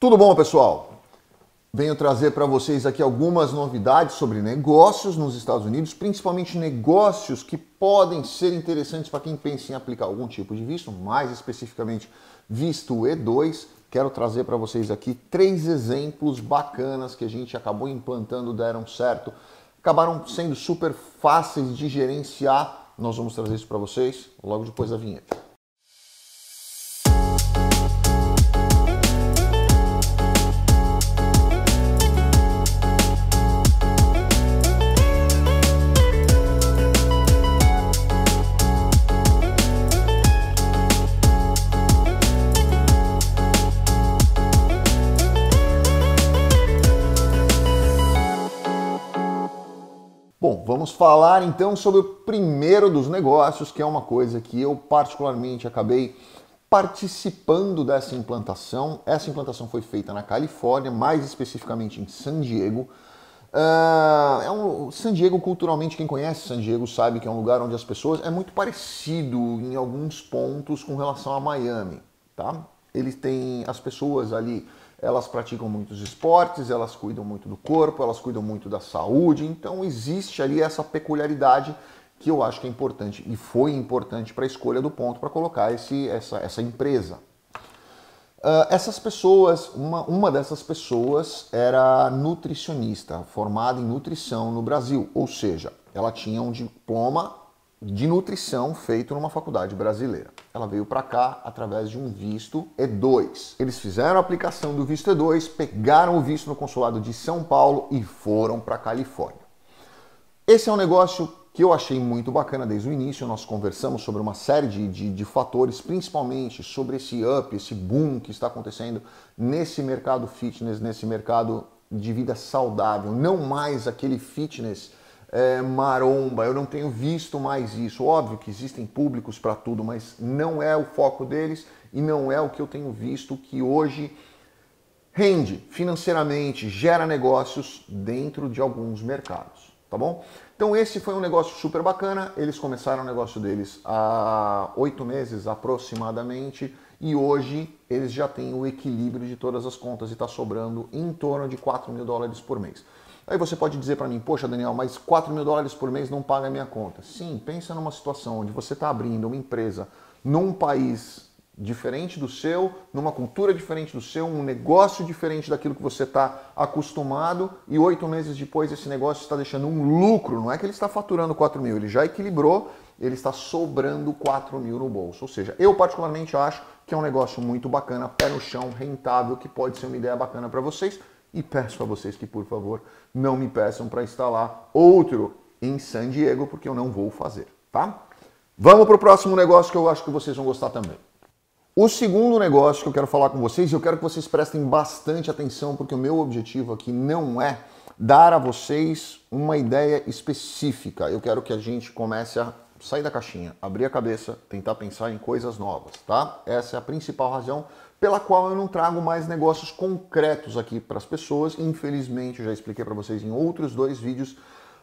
Tudo bom, pessoal? Venho trazer para vocês aqui algumas novidades sobre negócios nos Estados Unidos, principalmente negócios que podem ser interessantes para quem pensa em aplicar algum tipo de visto, mais especificamente visto E2. Quero trazer para vocês aqui três exemplos bacanas que a gente acabou implantando, deram certo, acabaram sendo super fáceis de gerenciar. Nós vamos trazer isso para vocês logo depois da vinheta. vamos falar então sobre o primeiro dos negócios, que é uma coisa que eu particularmente acabei participando dessa implantação. Essa implantação foi feita na Califórnia, mais especificamente em San Diego. Uh, é um, San Diego, culturalmente, quem conhece San Diego sabe que é um lugar onde as pessoas é muito parecido em alguns pontos com relação a Miami, tá? eles têm as pessoas ali, elas praticam muitos esportes, elas cuidam muito do corpo, elas cuidam muito da saúde, então existe ali essa peculiaridade que eu acho que é importante e foi importante para a escolha do ponto para colocar esse, essa, essa empresa. Uh, essas pessoas, uma, uma dessas pessoas era nutricionista, formada em nutrição no Brasil, ou seja, ela tinha um diploma de nutrição feito numa faculdade brasileira. Ela veio para cá através de um visto E2. Eles fizeram a aplicação do visto E2, pegaram o visto no consulado de São Paulo e foram para Califórnia. Esse é um negócio que eu achei muito bacana desde o início. Nós conversamos sobre uma série de, de, de, fatores, principalmente sobre esse up, esse boom que está acontecendo nesse mercado fitness, nesse mercado de vida saudável, não mais aquele fitness é, maromba, eu não tenho visto mais isso. Óbvio que existem públicos para tudo, mas não é o foco deles e não é o que eu tenho visto que hoje rende financeiramente, gera negócios dentro de alguns mercados, tá bom? Então esse foi um negócio super bacana, eles começaram o negócio deles há oito meses aproximadamente e hoje eles já têm o equilíbrio de todas as contas e está sobrando em torno de 4 mil dólares por mês. Aí você pode dizer para mim, poxa Daniel, mas 4 mil dólares por mês não paga a minha conta. Sim, pensa numa situação onde você está abrindo uma empresa num país diferente do seu, numa cultura diferente do seu, um negócio diferente daquilo que você está acostumado e oito meses depois esse negócio está deixando um lucro, não é que ele está faturando 4 mil, ele já equilibrou, ele está sobrando 4 mil no bolso. Ou seja, eu particularmente acho que é um negócio muito bacana, pé no chão, rentável, que pode ser uma ideia bacana para vocês. E peço a vocês que, por favor, não me peçam para instalar outro em San Diego, porque eu não vou fazer, tá? Vamos para o próximo negócio que eu acho que vocês vão gostar também. O segundo negócio que eu quero falar com vocês, eu quero que vocês prestem bastante atenção, porque o meu objetivo aqui não é dar a vocês uma ideia específica. Eu quero que a gente comece a sair da caixinha, abrir a cabeça, tentar pensar em coisas novas, tá? Essa é a principal razão pela qual eu não trago mais negócios concretos aqui para as pessoas. Infelizmente, eu já expliquei para vocês em outros dois vídeos.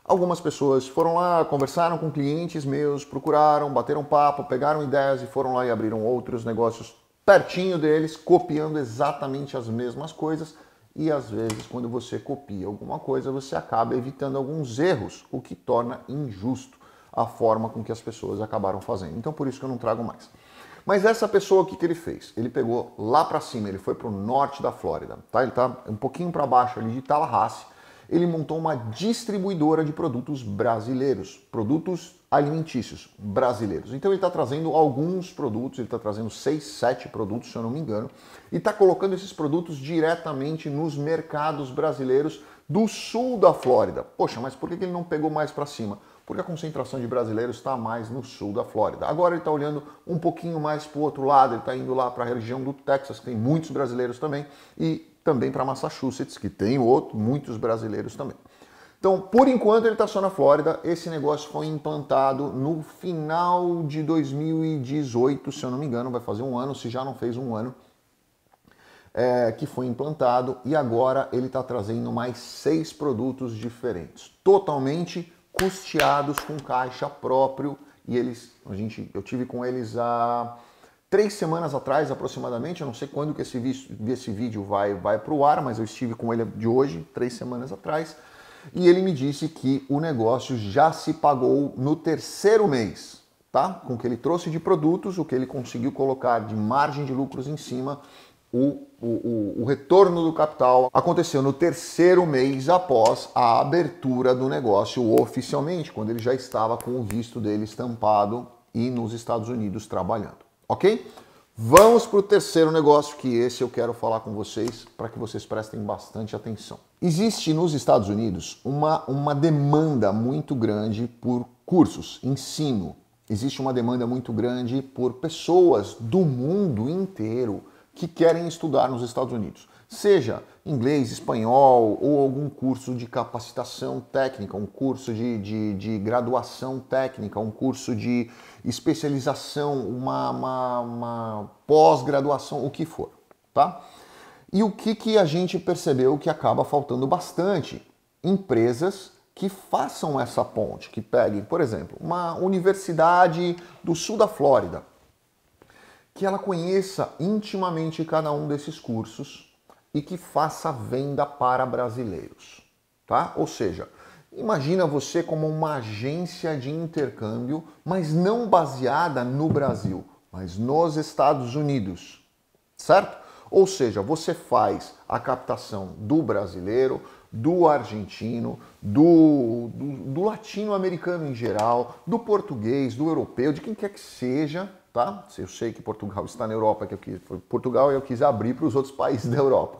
Algumas pessoas foram lá, conversaram com clientes meus, procuraram, bateram papo, pegaram ideias e foram lá e abriram outros negócios pertinho deles, copiando exatamente as mesmas coisas. E às vezes, quando você copia alguma coisa, você acaba evitando alguns erros, o que torna injusto a forma com que as pessoas acabaram fazendo. Então por isso que eu não trago mais. Mas essa pessoa, o que, que ele fez? Ele pegou lá para cima, ele foi para o norte da Flórida, tá? Ele tá um pouquinho para baixo ali de Tallahassee. Ele montou uma distribuidora de produtos brasileiros, produtos alimentícios brasileiros. Então ele está trazendo alguns produtos, ele está trazendo seis, sete produtos, se eu não me engano, e está colocando esses produtos diretamente nos mercados brasileiros do sul da Flórida. Poxa, mas por que ele não pegou mais para cima? porque a concentração de brasileiros está mais no sul da Flórida. Agora ele está olhando um pouquinho mais para o outro lado, ele está indo lá para a região do Texas, que tem muitos brasileiros também, e também para Massachusetts, que tem outro, muitos brasileiros também. Então, por enquanto, ele está só na Flórida. Esse negócio foi implantado no final de 2018, se eu não me engano, vai fazer um ano, se já não fez um ano, é, que foi implantado. E agora ele está trazendo mais seis produtos diferentes, totalmente custeados com caixa próprio e eles, a gente, eu tive com eles há três semanas atrás aproximadamente, eu não sei quando que esse, esse vídeo vai, vai para o ar, mas eu estive com ele de hoje, três semanas atrás, e ele me disse que o negócio já se pagou no terceiro mês, tá? Com o que ele trouxe de produtos, o que ele conseguiu colocar de margem de lucros em cima, o, o, o, retorno do capital aconteceu no terceiro mês após a abertura do negócio oficialmente, quando ele já estava com o visto dele estampado e nos Estados Unidos trabalhando. Ok? Vamos para o terceiro negócio, que esse eu quero falar com vocês para que vocês prestem bastante atenção. Existe nos Estados Unidos uma, uma demanda muito grande por cursos, ensino. Existe uma demanda muito grande por pessoas do mundo inteiro que querem estudar nos Estados Unidos, seja inglês, espanhol ou algum curso de capacitação técnica, um curso de, de, de graduação técnica, um curso de especialização, uma, uma, uma pós-graduação, o que for, tá? E o que, que a gente percebeu que acaba faltando bastante? Empresas que façam essa ponte, que peguem, por exemplo, uma universidade do sul da Flórida, que ela conheça intimamente cada um desses cursos e que faça venda para brasileiros, tá? Ou seja, imagina você como uma agência de intercâmbio, mas não baseada no Brasil, mas nos Estados Unidos, certo? Ou seja, você faz a captação do brasileiro, do argentino, do, do, do latino-americano em geral, do português, do europeu, de quem quer que seja, Tá? Eu sei que Portugal está na Europa, que eu quis, Portugal eu quis abrir para os outros países da Europa.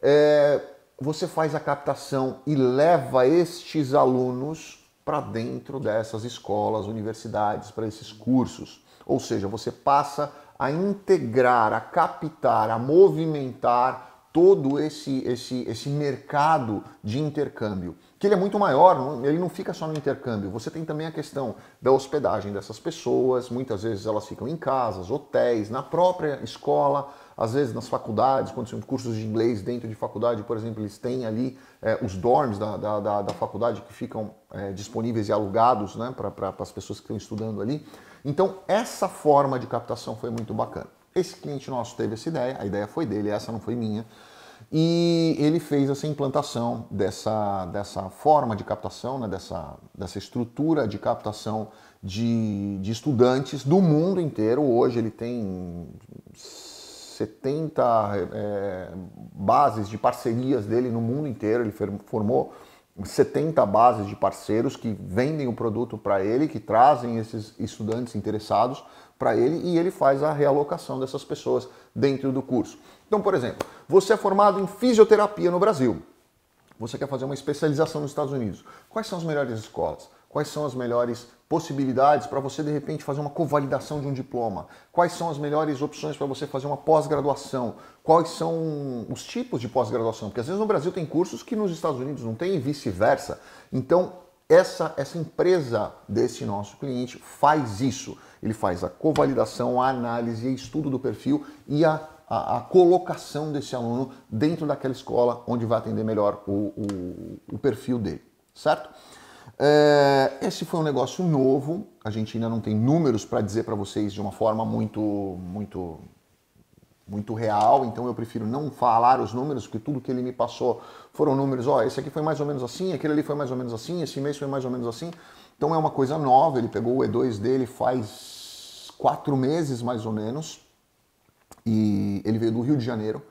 É, você faz a captação e leva estes alunos para dentro dessas escolas, universidades, para esses cursos. Ou seja, você passa a integrar, a captar, a movimentar todo esse, esse, esse mercado de intercâmbio que ele é muito maior, ele não fica só no intercâmbio. Você tem também a questão da hospedagem dessas pessoas, muitas vezes elas ficam em casas, hotéis, na própria escola, às vezes nas faculdades, quando são cursos de inglês dentro de faculdade, por exemplo, eles têm ali é, os dorms da, da, da, da, faculdade que ficam é, disponíveis e alugados né, para as pessoas que estão estudando ali. Então, essa forma de captação foi muito bacana. Esse cliente nosso teve essa ideia, a ideia foi dele, essa não foi minha. E ele fez essa implantação dessa, dessa forma de captação, né, dessa, dessa estrutura de captação de, de estudantes do mundo inteiro. Hoje ele tem 70 é, eh, bases de parcerias dele no mundo inteiro, ele formou 70 bases de parceiros que vendem o produto para ele, que trazem esses estudantes interessados para ele e ele faz a realocação dessas pessoas dentro do curso. Então, por exemplo, você é formado em fisioterapia no Brasil, você quer fazer uma especialização nos Estados Unidos. Quais são as melhores escolas? Quais são as melhores possibilidades para você de repente fazer uma covalidação de um diploma? Quais são as melhores opções para você fazer uma pós-graduação? Quais são os tipos de pós-graduação? Porque às vezes no Brasil tem cursos que nos Estados Unidos não tem e vice-versa. Então, essa, essa empresa desse nosso cliente faz isso. Ele faz a covalidação, a análise, e estudo do perfil e a, a, a colocação desse aluno dentro daquela escola onde vai atender melhor o, o, o perfil dele, certo? É, esse foi um negócio novo. A gente ainda não tem números para dizer para vocês de uma forma muito, muito, muito real. Então eu prefiro não falar os números, porque tudo que ele me passou foram números. Ó, esse aqui foi mais ou menos assim, aquele ali foi mais ou menos assim, esse mês foi mais ou menos assim. Então é uma coisa nova. Ele pegou o E2 dele faz quatro meses mais ou menos. E ele veio do Rio de Janeiro.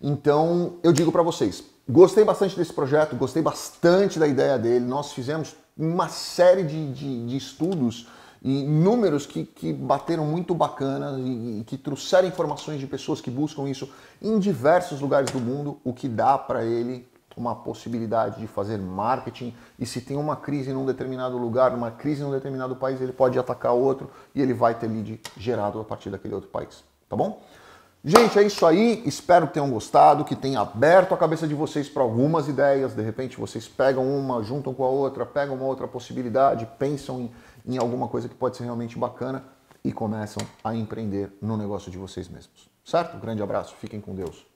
Então eu digo para vocês, Gostei bastante desse projeto, gostei bastante da ideia dele. Nós fizemos uma série de, de, de estudos e números que, que bateram muito bacana e, e, que trouxeram informações de pessoas que buscam isso em diversos lugares do mundo, o que dá para ele uma possibilidade de fazer marketing e se tem uma crise num determinado lugar, uma crise num determinado país, ele pode atacar outro e ele vai ter lead gerado a partir daquele outro país, tá bom? Gente, é isso aí. Espero que tenham gostado, que tenha aberto a cabeça de vocês para algumas ideias. De repente, vocês pegam uma, juntam com a outra, pegam uma outra possibilidade, pensam em, em alguma coisa que pode ser realmente bacana e começam a empreender no negócio de vocês mesmos. Certo? grande abraço. Fiquem com Deus.